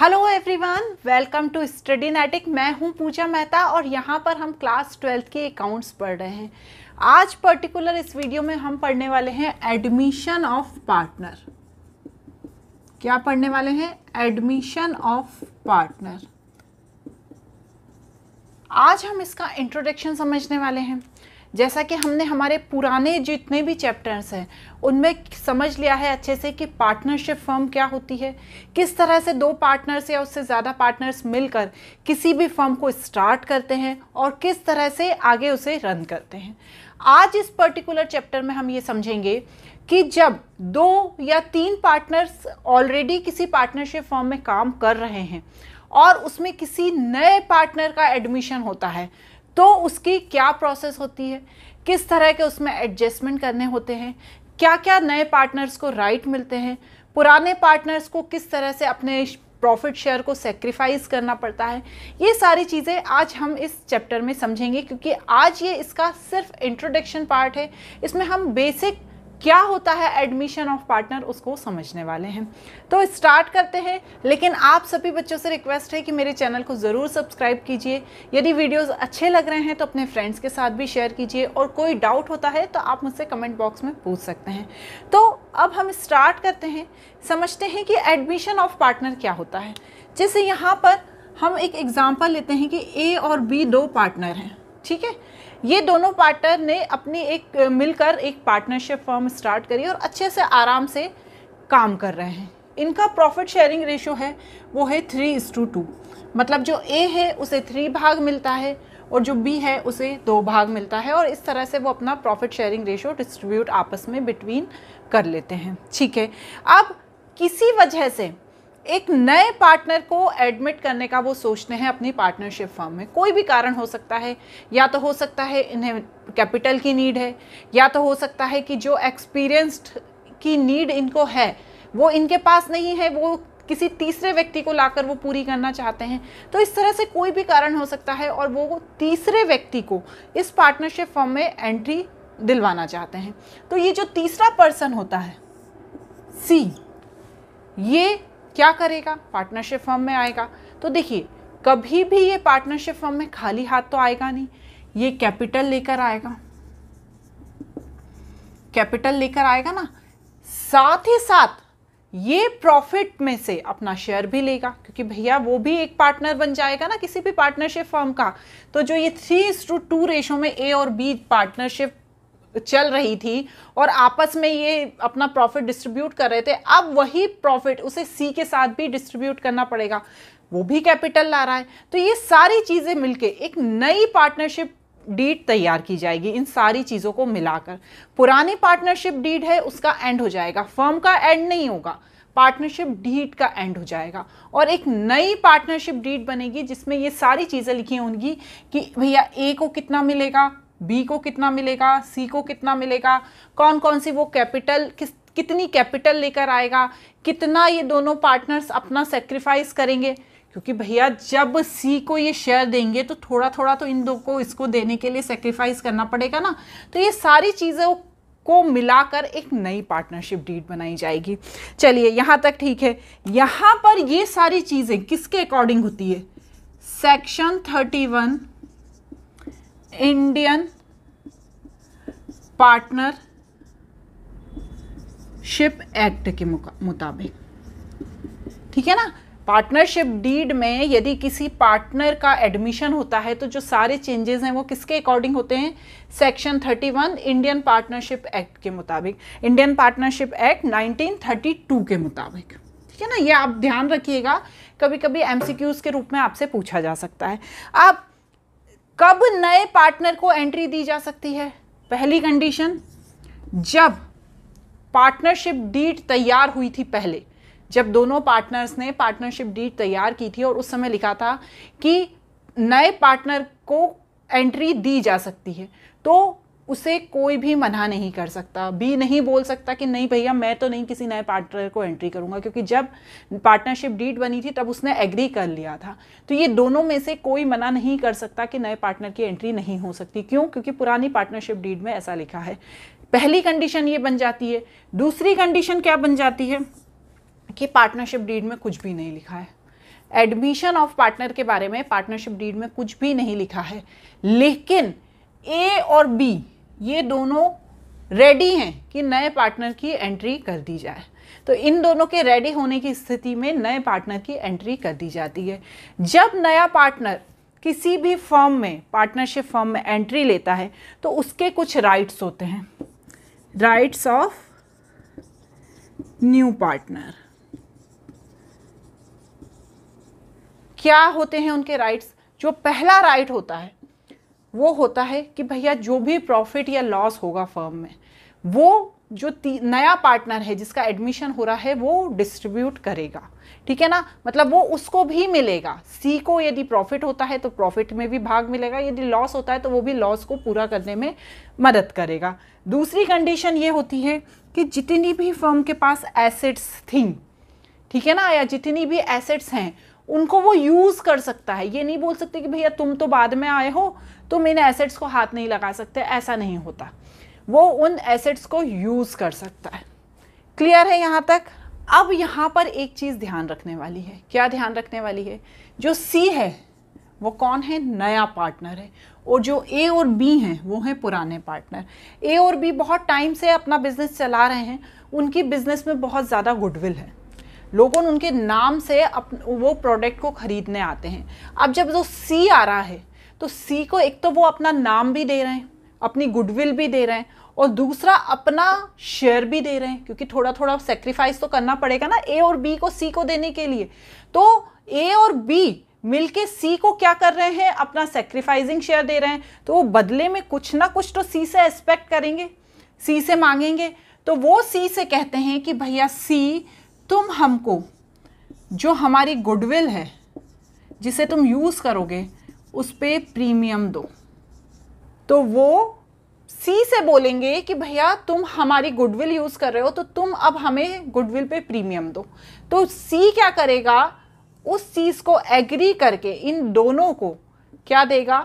hello everyone welcome to study नेटिक मैं हूं पूजा मेहता और यहां पर हम क्लास ट्वेल्थ के अकाउंट्स पढ़ रहे हैं आज पर्टिकुलर इस वीडियो में हम पढ़ने वाले हैं एडमिशन ऑफ पार्टनर क्या पढ़ने वाले हैं एडमिशन ऑफ पार्टनर आज हम इसका इंट्रोडक्शन समझने वाले हैं जैसा कि हमने हमारे पुराने जितने भी चैप्टर्स हैं उनमें समझ लिया है अच्छे से कि पार्टनरशिप फर्म क्या होती है किस तरह से दो पार्टनर्स या उससे ज़्यादा पार्टनर्स मिलकर किसी भी फर्म को स्टार्ट करते हैं और किस तरह से आगे उसे रन करते हैं आज इस पर्टिकुलर चैप्टर में हम ये समझेंगे कि जब दो या तीन पार्टनर्स ऑलरेडी किसी पार्टनरशिप फॉर्म में काम कर रहे हैं और उसमें किसी नए पार्टनर का एडमिशन होता है तो उसकी क्या प्रोसेस होती है किस तरह के उसमें एडजस्टमेंट करने होते हैं क्या क्या नए पार्टनर्स को राइट right मिलते हैं पुराने पार्टनर्स को किस तरह से अपने प्रॉफिट शेयर को सेक्रीफाइस करना पड़ता है ये सारी चीज़ें आज हम इस चैप्टर में समझेंगे क्योंकि आज ये इसका सिर्फ इंट्रोडक्शन पार्ट है इसमें हम बेसिक क्या होता है एडमिशन ऑफ पार्टनर उसको समझने वाले हैं तो स्टार्ट करते हैं लेकिन आप सभी बच्चों से रिक्वेस्ट है कि मेरे चैनल को ज़रूर सब्सक्राइब कीजिए यदि वीडियोस अच्छे लग रहे हैं तो अपने फ्रेंड्स के साथ भी शेयर कीजिए और कोई डाउट होता है तो आप मुझसे कमेंट बॉक्स में पूछ सकते हैं तो अब हम स्टार्ट करते हैं समझते हैं कि एडमिशन ऑफ पार्टनर क्या होता है जैसे यहाँ पर हम एक एग्ज़ाम्पल लेते हैं कि ए और बी दो पार्टनर हैं ठीक है ये दोनों पार्टनर ने अपनी एक मिलकर एक पार्टनरशिप फॉर्म स्टार्ट करी और अच्छे से आराम से काम कर रहे हैं इनका प्रॉफिट शेयरिंग रेशो है वो है थ्री इस टू टू मतलब जो ए है उसे थ्री भाग मिलता है और जो बी है उसे दो भाग मिलता है और इस तरह से वो अपना प्रॉफिट शेयरिंग रेशो डिस्ट्रीब्यूट आपस में बिटवीन कर लेते हैं ठीक है अब किसी वजह से एक नए पार्टनर को एडमिट करने का वो सोचते हैं अपनी पार्टनरशिप फर्म में कोई भी कारण हो सकता है या तो हो सकता है इन्हें कैपिटल की नीड है या तो हो सकता है कि जो एक्सपीरियंस्ड की नीड इनको है वो इनके पास नहीं है वो किसी तीसरे व्यक्ति को लाकर वो पूरी करना चाहते हैं तो इस तरह से कोई भी कारण हो सकता है और वो तीसरे व्यक्ति को इस पार्टनरशिप फॉर्म में एंट्री दिलवाना चाहते हैं तो ये जो तीसरा पर्सन होता है सी ये क्या करेगा पार्टनरशिप फर्म में आएगा तो देखिए कभी भी ये पार्टनरशिप फर्म में खाली हाथ तो आएगा नहीं ये कैपिटल लेकर आएगा कैपिटल लेकर आएगा ना साथ ही साथ ये प्रॉफिट में से अपना शेयर भी लेगा क्योंकि भैया वो भी एक पार्टनर बन जाएगा ना किसी भी पार्टनरशिप फर्म का तो जो ये थ्री टू रेशो में ए और बी पार्टनरशिप चल रही थी और आपस में ये अपना प्रॉफिट डिस्ट्रीब्यूट कर रहे थे अब वही प्रॉफिट उसे सी के साथ भी डिस्ट्रीब्यूट करना पड़ेगा वो भी कैपिटल ला रहा है तो ये सारी चीज़ें मिलके एक नई पार्टनरशिप डीड तैयार की जाएगी इन सारी चीज़ों को मिलाकर पुरानी पार्टनरशिप डीड है उसका एंड हो जाएगा फर्म का एंड नहीं होगा पार्टनरशिप डीड का एंड हो जाएगा और एक नई पार्टनरशिप डीड बनेगी जिसमें ये सारी चीज़ें लिखी होंगी कि भैया ए को कितना मिलेगा बी को कितना मिलेगा सी को कितना मिलेगा कौन कौन सी वो कैपिटल किस कितनी कैपिटल लेकर आएगा कितना ये दोनों पार्टनर्स अपना सेक्रीफाइस करेंगे क्योंकि भैया जब सी को ये शेयर देंगे तो थोड़ा थोड़ा तो इन दो को इसको देने के लिए सेक्रीफाइस करना पड़ेगा ना तो ये सारी चीज़ें को मिलाकर एक नई पार्टनरशिप डीड बनाई जाएगी चलिए यहाँ तक ठीक है यहाँ पर ये सारी चीज़ें किसके अकॉर्डिंग होती है section thirty one Indian partnership act के मुताबिक ठीक है ना पार्टनरशिप डीड में यदि किसी पार्टनर का एडमिशन होता है तो जो सारे चेंजेस हैं वो किसके अकॉर्डिंग होते हैं सेक्शन 31 इंडियन पार्टनरशिप एक्ट के मुताबिक इंडियन पार्टनरशिप एक्ट 1932 के मुताबिक ठीक है ना ये आप ध्यान रखिएगा कभी कभी एमसीक्यूज के रूप में आपसे पूछा जा सकता है अब कब नए पार्टनर को एंट्री दी जा सकती है पहली कंडीशन जब पार्टनरशिप डीट तैयार हुई थी पहले जब दोनों पार्टनर्स ने पार्टनरशिप डीट तैयार की थी और उस समय लिखा था कि नए पार्टनर को एंट्री दी जा सकती है तो उसे कोई भी मना नहीं कर सकता भी नहीं बोल सकता कि नहीं भैया मैं तो नहीं किसी नए पार्टनर को एंट्री करूंगा क्योंकि जब पार्टनरशिप डीड बनी थी तब उसने एग्री कर लिया था तो ये दोनों में से कोई मना नहीं कर सकता कि नए पार्टनर की एंट्री नहीं हो सकती क्यों क्योंकि पुरानी पार्टनरशिप डीड में ऐसा लिखा है पहली कंडीशन ये बन जाती है दूसरी कंडीशन क्या बन जाती है कि पार्टनरशिप डीड में कुछ भी नहीं लिखा है एडमिशन ऑफ पार्टनर के बारे में पार्टनरशिप डीड में कुछ भी नहीं लिखा है लेकिन ए और बी ये दोनों रेडी हैं कि नए पार्टनर की एंट्री कर दी जाए तो इन दोनों के रेडी होने की स्थिति में नए पार्टनर की एंट्री कर दी जाती है जब नया पार्टनर किसी भी फॉर्म में पार्टनरशिप फॉर्म में एंट्री लेता है तो उसके कुछ राइट्स होते हैं राइट्स ऑफ न्यू पार्टनर क्या होते हैं उनके राइट्स जो पहला राइट होता है वो होता है कि भैया जो भी प्रॉफिट या लॉस होगा फर्म में वो जो नया पार्टनर है जिसका एडमिशन हो रहा है वो डिस्ट्रीब्यूट करेगा ठीक है ना मतलब वो उसको भी मिलेगा सी को यदि प्रॉफिट होता है तो प्रॉफिट में भी भाग मिलेगा यदि लॉस होता है तो वो भी लॉस को पूरा करने में मदद करेगा दूसरी कंडीशन ये होती है कि जितनी भी फर्म के पास एसेट्स थी ठीक है ना या जितनी भी एसेट्स हैं उनको वो यूज़ कर सकता है ये नहीं बोल सकते कि भैया तुम तो बाद में आए हो तुम इन एसेट्स को हाथ नहीं लगा सकते ऐसा नहीं होता वो उन एसेट्स को यूज़ कर सकता है क्लियर है यहाँ तक अब यहाँ पर एक चीज़ ध्यान रखने वाली है क्या ध्यान रखने वाली है जो सी है वो कौन है नया पार्टनर है और जो ए और बी हैं वो हैं पुराने पार्टनर ए और बी बहुत टाइम से अपना बिजनेस चला रहे हैं उनकी बिजनेस में बहुत ज़्यादा गुडविल है लोगों उनके नाम से अप वो प्रोडक्ट को ख़रीदने आते हैं अब जब जो सी आ रहा है तो सी को एक तो वो अपना नाम भी दे रहे हैं अपनी गुडविल भी दे रहे हैं और दूसरा अपना शेयर भी दे रहे हैं क्योंकि थोड़ा थोड़ा सेक्रीफाइस तो करना पड़ेगा ना ए और बी को सी को देने के लिए तो ए और बी मिलके सी को क्या कर रहे हैं अपना सेक्रीफाइजिंग शेयर दे रहे हैं तो वो बदले में कुछ ना कुछ तो सी से एक्सपेक्ट करेंगे सी से मांगेंगे तो वो सी से कहते हैं कि भैया सी तुम हमको जो हमारी गुडविल है जिसे तुम यूज़ करोगे उस पर प्रीमियम दो तो वो सी से बोलेंगे कि भैया तुम हमारी गुडविल यूज़ कर रहे हो तो तुम अब हमें गुडविल पे प्रीमियम दो तो सी क्या करेगा उस चीज़ को एग्री करके इन दोनों को क्या देगा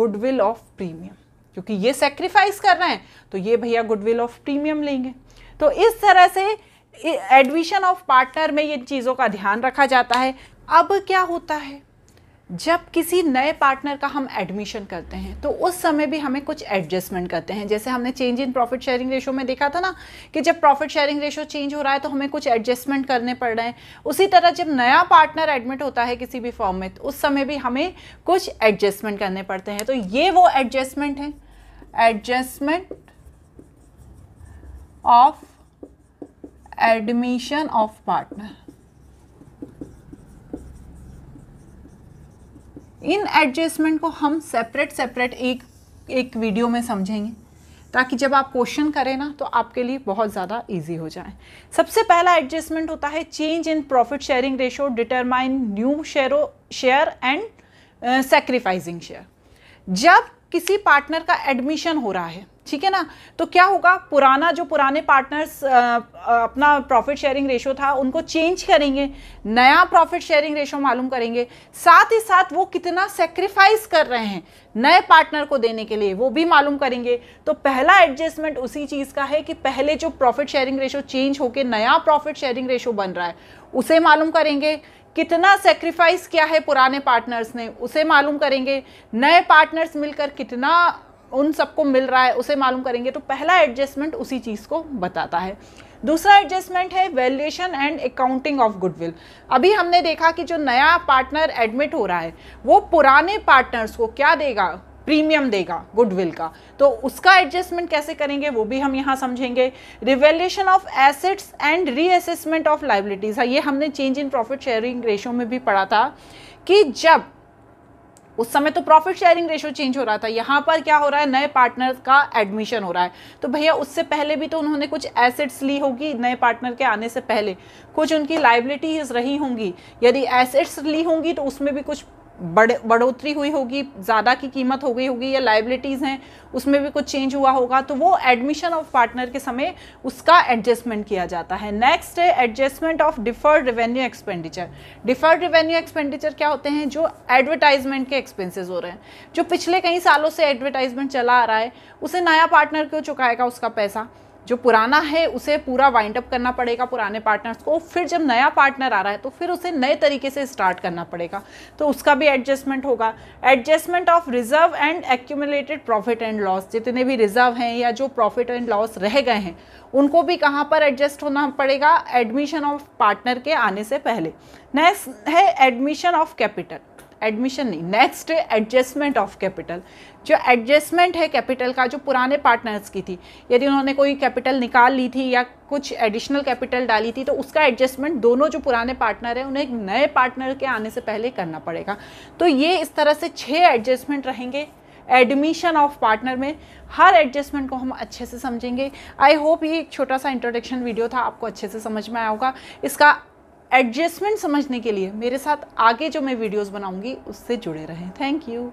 गुडविल ऑफ प्रीमियम क्योंकि ये सेक्रीफाइस कर रहे हैं तो ये भैया गुडविल ऑफ प्रीमियम लेंगे तो इस तरह से एडमिशन ऑफ पार्टनर में इन चीज़ों का ध्यान रखा जाता है अब क्या होता है जब किसी नए पार्टनर का हम एडमिशन करते हैं तो उस समय भी हमें कुछ एडजस्टमेंट करते हैं जैसे हमने change in profit sharing ratio में देखा था ना कि जब प्रॉफिट शेयरिंग रेशो चेंज हो रहा है तो हमें कुछ एडजस्टमेंट करने पड़ रहे हैं उसी तरह जब नया पार्टनर एडमिट होता है किसी भी फॉर्म में तो उस समय भी हमें कुछ एडजस्टमेंट करने पड़ते हैं तो ये वो एडजस्टमेंट है adjustment of admission of partner इन एडजस्टमेंट को हम सेपरेट सेपरेट एक एक वीडियो में समझेंगे ताकि जब आप क्वेश्चन करें ना तो आपके लिए बहुत ज़्यादा इजी हो जाए सबसे पहला एडजस्टमेंट होता है change in profit sharing ratio determine new share share and sacrificing share जब किसी पार्टनर का एडमिशन हो रहा है ठीक है ना तो क्या होगा पुराना जो पुराने पार्टनर्स अपना प्रॉफिट शेयरिंग रेशो था उनको चेंज करेंगे नया प्रॉफिट शेयरिंग रेशो मालूम करेंगे साथ ही साथ वो कितना सेक्रीफाइस कर रहे हैं नए पार्टनर को देने के लिए वो भी मालूम करेंगे तो पहला एडजस्टमेंट उसी चीज़ का है कि पहले जो प्रॉफिट शेयरिंग रेशो चेंज होकर नया प्रॉफिट शेयरिंग रेशो बन रहा है उसे मालूम करेंगे कितना सेक्रीफाइस किया है पुराने पार्टनर्स ने उसे मालूम करेंगे नए पार्टनर्स मिलकर कितना उन सबको मिल रहा है उसे मालूम करेंगे तो पहला एडजस्टमेंट उसी चीज़ को बताता है दूसरा एडजस्टमेंट है valuation and accounting of goodwill अभी हमने देखा कि जो नया पार्टनर एडमिट हो रहा है वो पुराने पार्टनर्स को क्या देगा प्रीमियम देगा गुडविल का तो उसका एडजस्टमेंट कैसे करेंगे वो भी हम यहाँ समझेंगे revaluation of assets and reassessment of liabilities ये हमने change in profit sharing ratio में भी पढ़ा था कि जब उस समय तो प्रॉफिट शेयरिंग रेशियो चेंज हो रहा था यहाँ पर क्या हो रहा है नए पार्टनर का एडमिशन हो रहा है तो भैया उससे पहले भी तो उन्होंने कुछ एसेट्स ली होगी नए पार्टनर के आने से पहले कुछ उनकी लाइबिलिटीज रही होंगी यदि एसेट्स ली होंगी तो उसमें भी कुछ बढ़ बढ़ोतरी हुई होगी ज़्यादा की कीमत हो गई होगी या लाइबिलिटीज़ हैं उसमें भी कुछ चेंज हुआ होगा तो वो एडमिशन ऑफ पार्टनर के समय उसका एडजस्टमेंट किया जाता है नेक्स्ट है adjustment of deferred revenue expenditure deferred revenue expenditure क्या होते हैं जो एडवर्टाइजमेंट के एक्सपेंसेस हो रहे हैं जो पिछले कई सालों से एडवर्टाइजमेंट चला आ रहा है उसे नया पार्टनर क्यों चुकाएगा उसका पैसा जो पुराना है उसे पूरा वाइंड अप करना पड़ेगा पुराने पार्टनर्स को फिर जब नया पार्टनर आ रहा है तो फिर उसे नए तरीके से स्टार्ट करना पड़ेगा तो उसका भी एडजस्टमेंट होगा adjustment of reserve and accumulated profit and loss जितने भी रिजर्व हैं या जो प्रॉफिट एंड लॉस रह गए हैं उनको भी कहाँ पर एडजस्ट होना पड़ेगा एडमिशन ऑफ पार्टनर के आने से पहले नेक्स्ट है एडमिशन ऑफ कैपिटल एडमिशन नहीं नेक्स्ट एडजस्टमेंट ऑफ कैपिटल जो एडजस्टमेंट है कैपिटल का जो पुराने पार्टनर्स की थी यदि उन्होंने कोई कैपिटल निकाल ली थी या कुछ एडिशनल कैपिटल डाली थी तो उसका एडजस्टमेंट दोनों जो पुराने पार्टनर हैं उन्हें एक नए पार्टनर के आने से पहले करना पड़ेगा तो ये इस तरह से छः एडजस्टमेंट रहेंगे एडमिशन ऑफ पार्टनर में हर एडजस्टमेंट को हम अच्छे से समझेंगे आई होप ये एक छोटा सा इंट्रोडक्शन वीडियो था आपको अच्छे से समझ में आया होगा इसका एडजस्टमेंट समझने के लिए मेरे साथ आगे जो मैं वीडियोस बनाऊंगी उससे जुड़े रहें थैंक यू